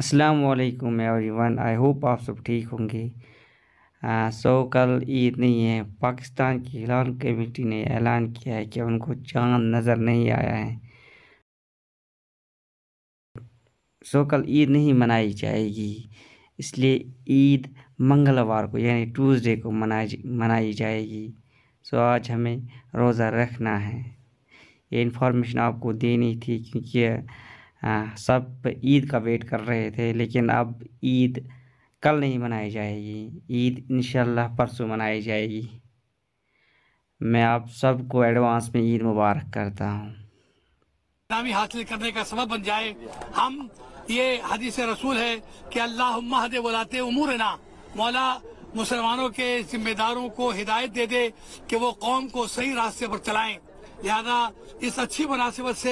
अस्सलाम वालेकुम everyone I hope आप सब ठीक होंगे सो कल ईद नहीं है पाकिस्तान की हिलाल कमेटी ने ऐलान किया है कि उनको चांद नज़र नहीं आया है सो कल ईद नहीं मनाई जाएगी इसलिए ईद मंगलवार को यानी ट्यूसडे को मनाई मनाई जाएगी सो आज हमें रोज़ा रखना है ये इन्फॉर्मेशन आपको देनी थी क्योंकि हाँ, सब ईद का वेट कर रहे थे लेकिन अब ईद कल नहीं मनाई जाएगी ईद इन परसों मनाई जाएगी मैं आप सबको एडवांस में ईद मुबारक करता हूँ नामी हासिल करने का सबब बन जाए हम ये हदीस रसूल है कि अल्लाह महद बुलाते उमूर ना मौला मुसलमानों के जिम्मेदारों को हिदायत दे दे कि वो कौम को सही रास्ते पर चलाएं लिहाजा इस अच्छी मुनासिबत से